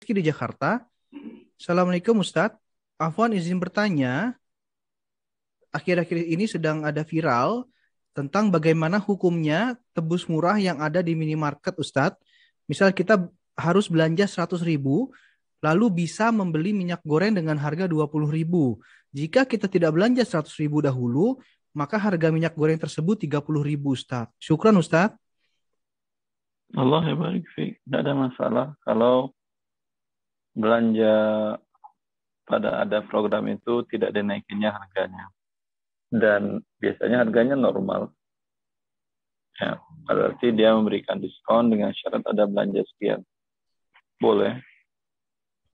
Rizky di Jakarta. Assalamualaikum Ustadz. Afwan izin bertanya, akhir-akhir ini sedang ada viral tentang bagaimana hukumnya tebus murah yang ada di minimarket Ustadz. Misal kita harus belanja 100 ribu, lalu bisa membeli minyak goreng dengan harga 20 ribu. Jika kita tidak belanja 100 ribu dahulu, maka harga minyak goreng tersebut 30 ribu Ustadz. Syukran Ustadz. Allah ya barik Tidak ada masalah kalau belanja pada ada program itu tidak dinaikinnya harganya dan biasanya harganya normal ya berarti dia memberikan diskon dengan syarat ada belanja sekian boleh